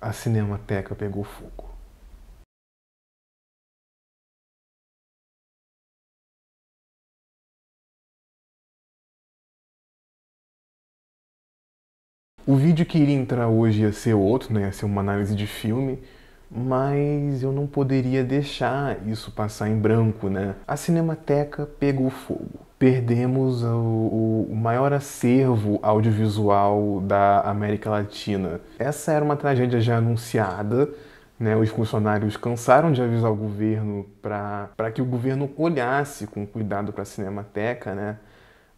A Cinemateca pegou fogo O vídeo que iria entrar hoje ia ser outro, né? ia ser uma análise de filme, mas eu não poderia deixar isso passar em branco, né? A Cinemateca pegou fogo perdemos o, o, maior acervo audiovisual da América Latina. Essa era uma tragédia já anunciada. Né? Os funcionários cansaram de avisar o governo para que o governo olhasse com cuidado para a Cinemateca, né?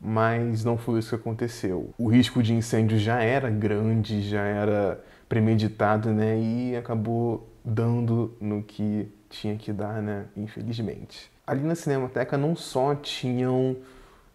mas não foi isso que aconteceu. O risco de incêndio já era grande, já era premeditado né? e acabou dando no que tinha que dar, né? infelizmente ali na Cinemateca não só tinham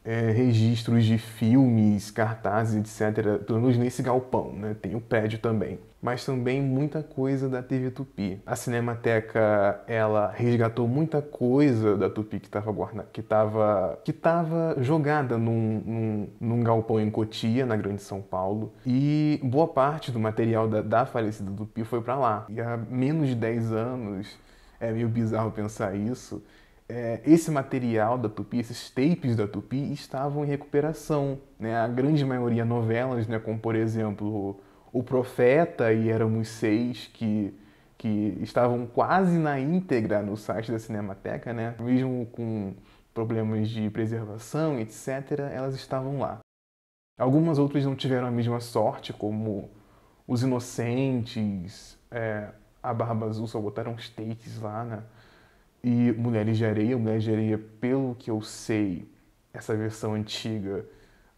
é, registros de filmes, cartazes, etc., pelo menos nesse galpão, né? tem o prédio também, mas também muita coisa da TV Tupi. A Cinemateca, ela resgatou muita coisa da Tupi que estava guardada, que estava que tava jogada num, num, num, galpão em Cotia, na Grande São Paulo, e boa parte do material da, da falecida Tupi foi para lá. E há menos de 10 anos, é meio bizarro pensar isso, é, esse material da Tupi, esses tapes da Tupi, estavam em recuperação. Né? A grande maioria novelas, né? como por exemplo O Profeta e Éramos Seis, que, que estavam quase na íntegra no site da Cinemateca, né? mesmo com problemas de preservação, etc., elas estavam lá. Algumas outras não tiveram a mesma sorte, como Os Inocentes, é, A Barba Azul, só botaram os takes lá, né? E Mulheres de Areia, Mulheres de Areia, pelo que eu sei, essa versão antiga,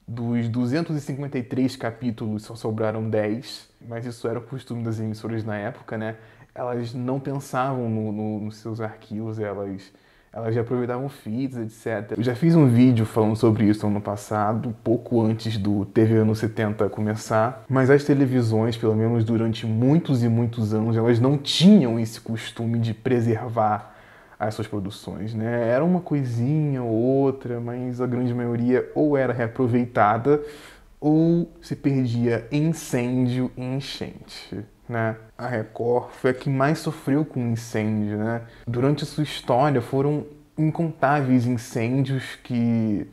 dos 253 capítulos só sobraram 10, mas isso era o costume das emissoras na época, né? Elas não pensavam no, no, nos seus arquivos, elas elas já aproveitavam feeds, etc. Eu já fiz um vídeo falando sobre isso ano passado, pouco antes do TV anos 70 começar, mas as televisões, pelo menos durante muitos e muitos anos, elas não tinham esse costume de preservar as suas produções, né? Era uma coisinha ou outra, mas a grande maioria ou era reaproveitada ou se perdia em incêndio e enchente, né? A Record foi a que mais sofreu com incêndio, né? Durante a sua história foram incontáveis incêndios que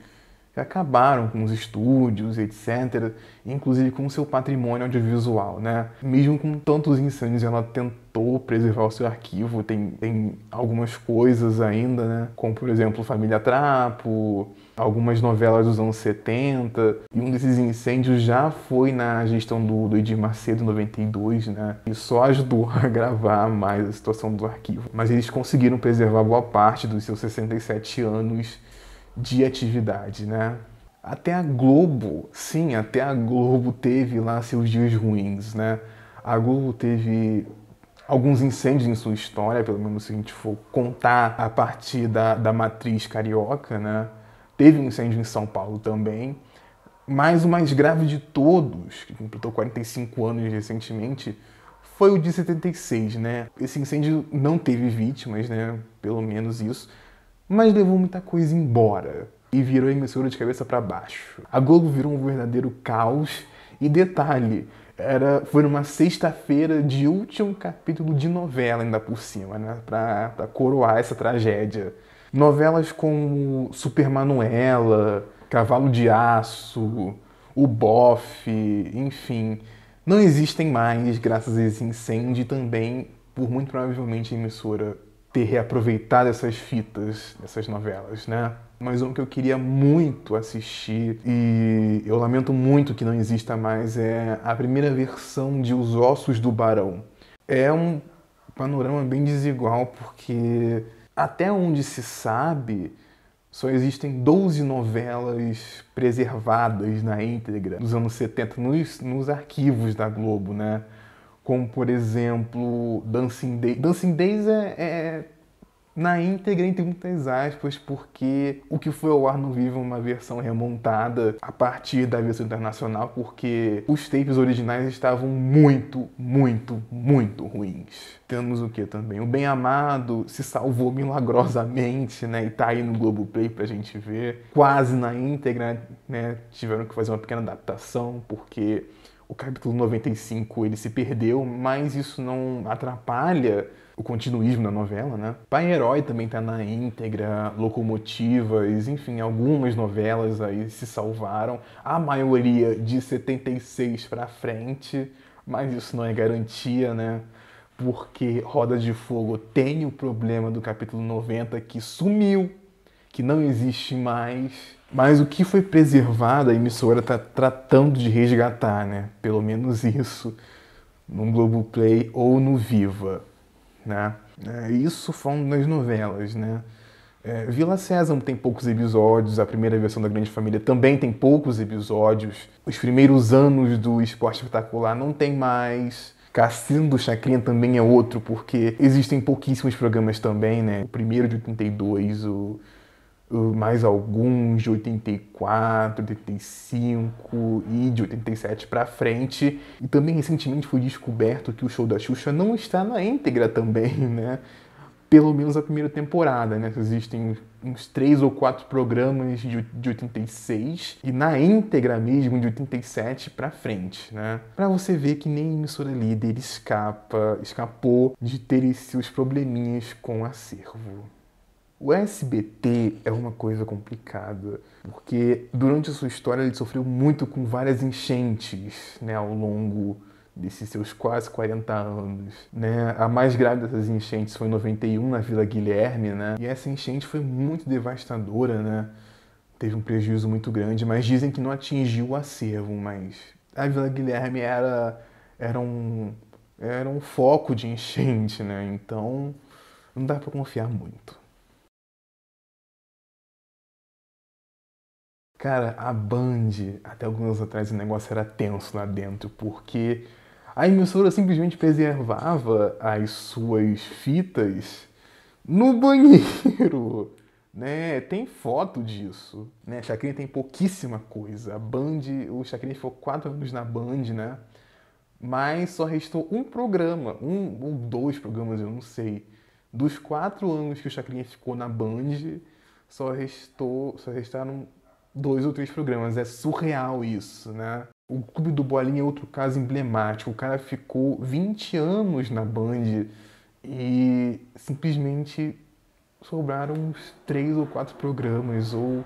que acabaram com os estúdios, etc., inclusive com o seu patrimônio audiovisual, né? Mesmo com tantos incêndios, ela tentou preservar o seu arquivo, tem, tem algumas coisas ainda, né? Como, por exemplo, Família Trapo, algumas novelas dos anos 70, e um desses incêndios já foi na gestão do, do Edir Macedo, em 92, né? E só ajudou a gravar mais a situação do arquivo. Mas eles conseguiram preservar boa parte dos seus 67 anos de atividade, né? Até a Globo, sim, até a Globo teve lá seus dias ruins, né? A Globo teve alguns incêndios em sua história, pelo menos se a gente for contar a partir da, da matriz carioca, né? Teve um incêndio em São Paulo também. Mas o mais grave de todos, que completou 45 anos recentemente, foi o de 76, né? Esse incêndio não teve vítimas, né? Pelo menos isso mas levou muita coisa embora e virou emissora de cabeça para baixo. A Globo virou um verdadeiro caos e detalhe, era, foi numa sexta-feira de último capítulo de novela ainda por cima, né, Para coroar essa tragédia. Novelas como Super Manuela, Cavalo de Aço, O Bofe, enfim, não existem mais graças a esse incêndio e também, por muito provavelmente, a emissora ter reaproveitado essas fitas essas novelas, né? Mas um que eu queria muito assistir e eu lamento muito que não exista mais é a primeira versão de Os Ossos do Barão. É um panorama bem desigual porque até onde se sabe, só existem 12 novelas preservadas na íntegra dos anos 70 nos, nos arquivos da Globo, né? como por exemplo Dancing Days. Dancing Days é, é na íntegra, entre muitas aspas, porque o que foi ao ar no vivo é uma versão remontada a partir da versão internacional, porque os tapes originais estavam muito, muito, muito ruins. Temos o que também? O Bem Amado se salvou milagrosamente, né? E tá aí no Globoplay pra gente ver. Quase na íntegra, né? Tiveram que fazer uma pequena adaptação, porque o capítulo 95 ele se perdeu, mas isso não atrapalha o continuismo da novela, né? Pai Herói também tá na íntegra, Locomotivas, enfim, algumas novelas aí se salvaram, a maioria de 76 para frente, mas isso não é garantia, né? Porque Roda de Fogo tem o problema do capítulo 90 que sumiu que não existe mais. Mas o que foi preservado, a emissora está tratando de resgatar, né? Pelo menos isso, no Globoplay ou no Viva, né? É, isso falando nas novelas, né? É, Vila César tem poucos episódios, a primeira versão da Grande Família também tem poucos episódios. Os primeiros anos do Esporte Espetacular não tem mais. Cassino do Chacrinha também é outro, porque existem pouquíssimos programas também, né? O primeiro de 82, o mais alguns de 84, 85 e de 87 para frente. E também recentemente foi descoberto que o show da Xuxa não está na íntegra também, né? Pelo menos a primeira temporada, né? Existem uns três ou quatro programas de, 86 e na íntegra mesmo de 87 para frente, né? Para você ver que nem a emissora líder escapa, escapou de ter seus probleminhas com o acervo. O SBT é uma coisa complicada, porque durante a sua história ele sofreu muito com várias enchentes né, ao longo desses seus quase 40 anos, né? A mais grave dessas enchentes foi em 91 na Vila Guilherme, né? E essa enchente foi muito devastadora, né? Teve um prejuízo muito grande, mas dizem que não atingiu o acervo, mas a Vila Guilherme era era um era um foco de enchente, né? Então não dá para confiar muito. Cara, a Band, até alguns anos atrás, o negócio era tenso lá dentro, porque a emissora simplesmente preservava as suas fitas no banheiro, né? Tem foto disso, né? Chacrinha tem pouquíssima coisa. A Band, o Chacrinha ficou quatro anos na Band, né? Mas só restou um programa, um ou dois programas, eu não sei. Dos quatro anos que o Chacrinha ficou na Band, só restou, só restaram dois ou três programas. É surreal isso, né? O Clube do Bolinha é outro caso emblemático. O cara ficou 20 anos na Band e simplesmente sobraram uns três ou quatro programas, ou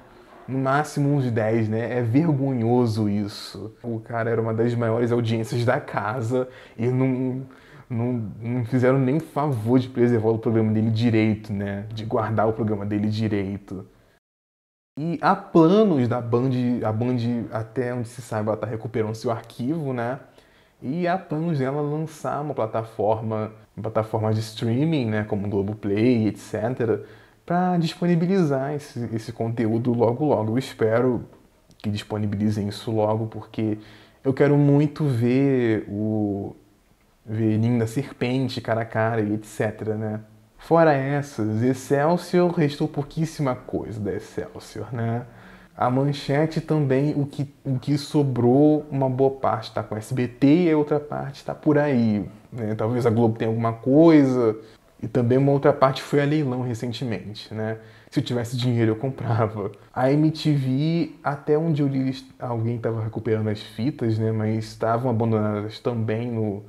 no máximo uns 10, né? É vergonhoso isso. O cara era uma das maiores audiências da casa e não, não, não fizeram nem favor de preservar o programa dele direito, né? De guardar o programa dele direito. E há planos da Band, a Band até onde se sabe, ela está recuperando seu arquivo, né? E há planos dela lançar uma plataforma, uma plataforma de streaming, né, como o Globoplay, etc, para disponibilizar esse, esse conteúdo logo logo. Eu espero que disponibilizem isso logo, porque eu quero muito ver o ver da Serpente cara a cara e etc, né? Fora essas, Excelsior restou pouquíssima coisa da Excelsior, né? A manchete também, o que, o que sobrou, uma boa parte está com SBT e a outra parte está por aí. Né? Talvez a Globo tenha alguma coisa. E também uma outra parte foi a leilão recentemente, né? Se eu tivesse dinheiro eu comprava. A MTV, até onde eu li, alguém estava recuperando as fitas, né? Mas estavam abandonadas também no,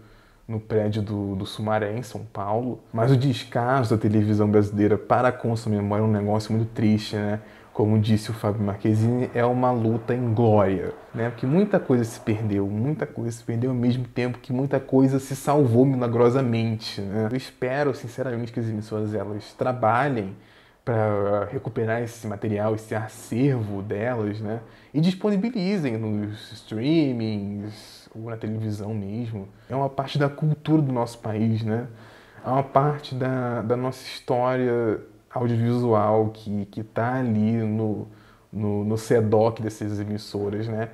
no prédio do, do Sumaré, em São Paulo. Mas o descaso da televisão brasileira para com sua memória é um negócio muito triste, né? Como disse o Fábio Marquezine, é uma luta em glória, né? Porque muita coisa se perdeu, muita coisa se perdeu ao mesmo tempo que muita coisa se salvou milagrosamente, né? Eu espero, sinceramente, que as emissoras elas trabalhem para eh, recuperar esse material, esse acervo delas, né? E disponibilizem nos streamings ou na televisão mesmo. É uma parte da cultura do nosso país, né? É uma parte da, da nossa história audiovisual que, que tá ali no, no, no SEDOC dessas emissoras, né?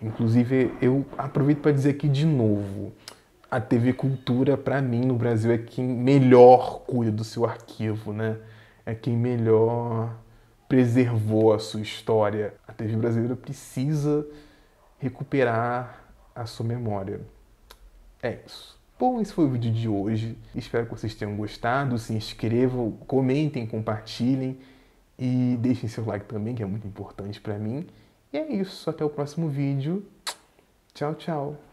Inclusive, eu aproveito para dizer aqui de novo, a TV Cultura, para mim, no Brasil, é quem melhor cuida do seu arquivo, né? é quem melhor preservou a sua história. A TV brasileira precisa recuperar a sua memória. É isso. Bom, esse foi o vídeo de hoje. Espero que vocês tenham gostado. Se inscrevam, comentem, compartilhem e deixem seu like também, que é muito importante para mim. E é isso. Até o próximo vídeo. Tchau, tchau.